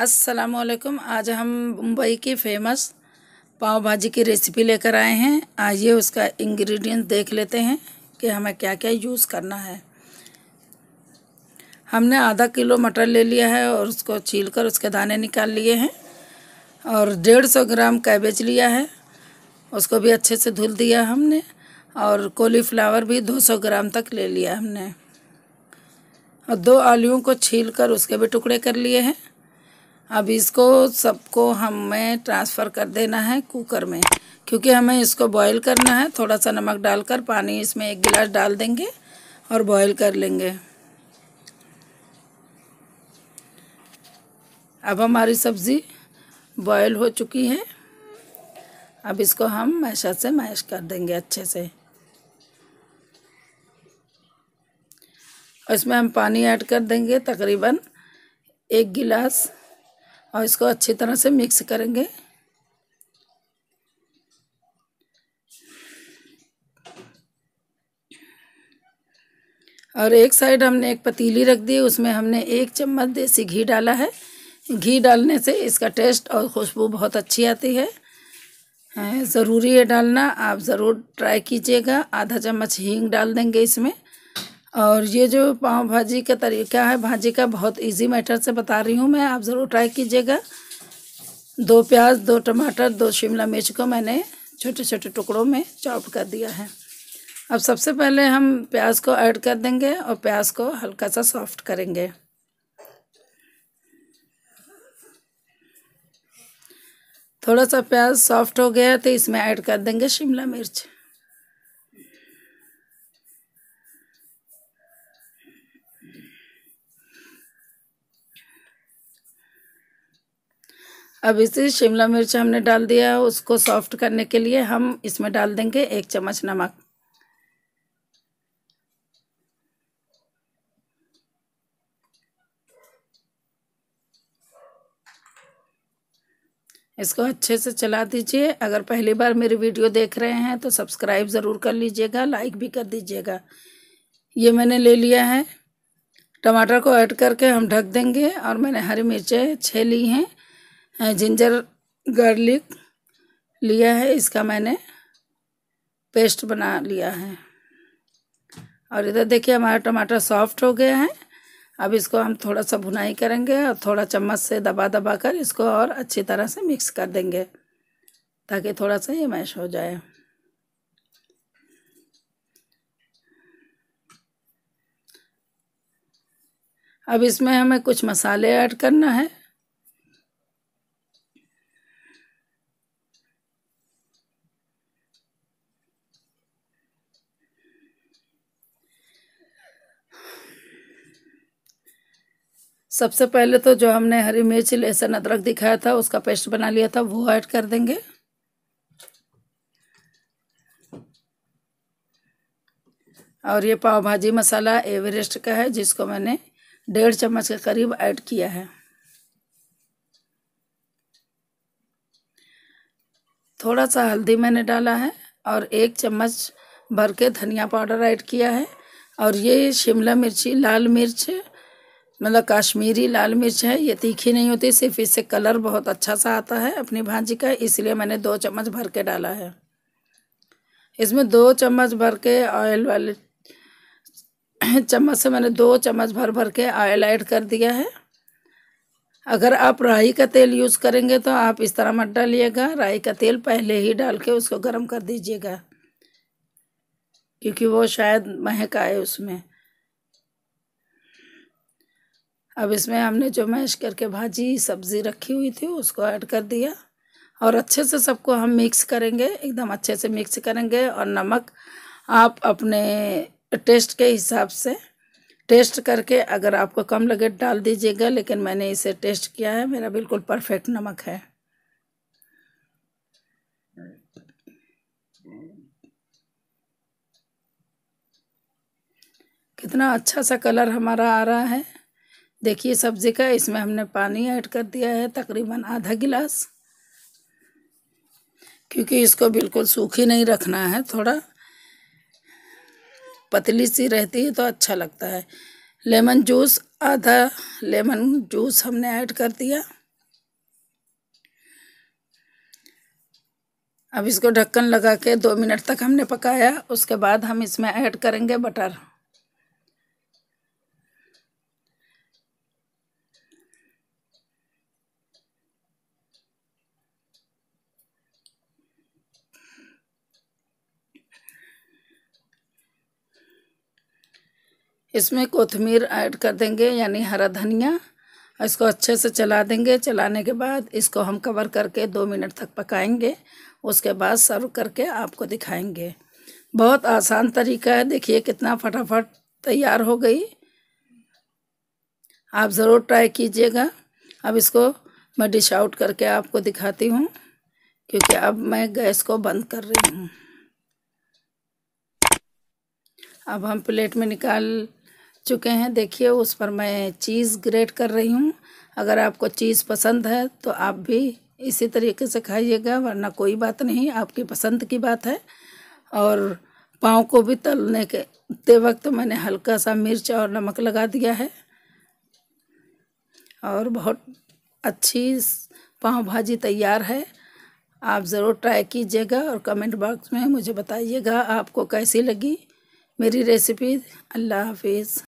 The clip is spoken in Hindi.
वालेकुम आज हम मुंबई की फ़ेमस पाव भाजी की रेसिपी लेकर आए हैं आइए उसका इंग्रेडिएंट देख लेते हैं कि हमें क्या क्या यूज़ करना है हमने आधा किलो मटर ले लिया है और उसको छील कर उसके दाने निकाल लिए हैं और डेढ़ सौ ग्राम कैबेज लिया है उसको भी अच्छे से धुल दिया हमने और कोलीफ्लावर भी दो सौ ग्राम तक ले लिया हमने और दो आलूओं को छील कर उसके भी टुकड़े कर लिए हैं अब इसको सबको हमें ट्रांसफ़र कर देना है कुकर में क्योंकि हमें इसको बॉईल करना है थोड़ा सा नमक डालकर पानी इसमें एक गिलास डाल देंगे और बॉईल कर लेंगे अब हमारी सब्ज़ी बॉईल हो चुकी है अब इसको हम मैशर से मैश कर देंगे अच्छे से इसमें हम पानी ऐड कर देंगे तकरीबन एक गिलास और इसको अच्छी तरह से मिक्स करेंगे और एक साइड हमने एक पतीली रख दी उसमें हमने एक चम्मच देसी घी डाला है घी डालने से इसका टेस्ट और खुशबू बहुत अच्छी आती है हाँ, ज़रूरी है डालना आप ज़रूर ट्राई कीजिएगा आधा चम्मच हींग डाल देंगे इसमें और ये जो पाव भाजी का तरीका है भाजी का बहुत इजी मैटर से बता रही हूँ मैं आप ज़रूर ट्राई कीजिएगा दो प्याज दो टमाटर दो शिमला मिर्च को मैंने छोटे छोटे टुकड़ों में चॉप कर दिया है अब सबसे पहले हम प्याज को ऐड कर देंगे और प्याज को हल्का सा सॉफ्ट करेंगे थोड़ा सा प्याज सॉफ्ट हो गया तो इसमें ऐड कर देंगे शिमला मिर्च अब इसे शिमला मिर्च हमने डाल दिया है उसको सॉफ्ट करने के लिए हम इसमें डाल देंगे एक चम्मच नमक इसको अच्छे से चला दीजिए अगर पहली बार मेरी वीडियो देख रहे हैं तो सब्सक्राइब ज़रूर कर लीजिएगा लाइक भी कर दीजिएगा ये मैंने ले लिया है टमाटर को ऐड करके हम ढक देंगे और मैंने हरी मिर्चें छे ली हैं जिंजर गार्लिक लिया है इसका मैंने पेस्ट बना लिया है और इधर देखिए हमारा टमाटर सॉफ्ट हो गया है अब इसको हम थोड़ा सा भुनाई करेंगे और थोड़ा चम्मच से दबा दबा कर इसको और अच्छी तरह से मिक्स कर देंगे ताकि थोड़ा सा ये मैश हो जाए अब इसमें हमें कुछ मसाले ऐड करना है सबसे पहले तो जो हमने हरी मिर्च लहसुन अदरक दिखाया था उसका पेस्ट बना लिया था वो ऐड कर देंगे और ये पाव भाजी मसाला एवरेस्ट का है जिसको मैंने डेढ़ चम्मच के करीब ऐड किया है थोड़ा सा हल्दी मैंने डाला है और एक चम्मच भर के धनिया पाउडर ऐड किया है और ये शिमला मिर्ची लाल मिर्च मतलब कश्मीरी लाल मिर्च है ये तीखी नहीं होती सिर्फ इससे कलर बहुत अच्छा सा आता है अपनी भाजी का इसलिए मैंने दो चम्मच भर के डाला है इसमें दो चम्मच भर के ऑयल वाले चम्मच से मैंने दो चम्मच भर भर के ऑयल ऐड कर दिया है अगर आप राई का तेल यूज़ करेंगे तो आप इस तरह मत डालिएगा राई का तेल पहले ही डाल के उसको गर्म कर दीजिएगा क्योंकि वो शायद महक आए उसमें अब इसमें हमने जो मैश करके भाजी सब्ज़ी रखी हुई थी उसको ऐड कर दिया और अच्छे से सबको हम मिक्स करेंगे एकदम अच्छे से मिक्स करेंगे और नमक आप अपने टेस्ट के हिसाब से टेस्ट करके अगर आपको कम लगे डाल दीजिएगा लेकिन मैंने इसे टेस्ट किया है मेरा बिल्कुल परफेक्ट नमक है कितना अच्छा सा कलर हमारा आ रहा है देखिए सब्ज़ी का इसमें हमने पानी ऐड कर दिया है तकरीबन आधा गिलास क्योंकि इसको बिल्कुल सूखी नहीं रखना है थोड़ा पतली सी रहती है तो अच्छा लगता है लेमन जूस आधा लेमन जूस हमने ऐड कर दिया अब इसको ढक्कन लगा के दो मिनट तक हमने पकाया उसके बाद हम इसमें ऐड करेंगे बटर इसमें कोथमीर ऐड कर देंगे यानी हरा धनिया इसको अच्छे से चला देंगे चलाने के बाद इसको हम कवर करके दो मिनट तक पकाएंगे उसके बाद सर्व करके आपको दिखाएंगे बहुत आसान तरीका है देखिए कितना फटाफट तैयार हो गई आप ज़रूर ट्राई कीजिएगा अब इसको मैं डिश आउट करके आपको दिखाती हूँ क्योंकि अब मैं गैस को बंद कर रही हूँ अब हम प्लेट में निकाल चुके हैं देखिए उस पर मैं चीज़ ग्रेट कर रही हूँ अगर आपको चीज़ पसंद है तो आप भी इसी तरीके से खाइएगा वरना कोई बात नहीं आपकी पसंद की बात है और पाँव को भी तलने के वक्त मैंने हल्का सा मिर्च और नमक लगा दिया है और बहुत अच्छी पाव भाजी तैयार है आप ज़रूर ट्राई कीजिएगा और कमेंट बॉक्स में मुझे बताइएगा आपको कैसी लगी मेरी रेसिपी अल्लाह हाफिज़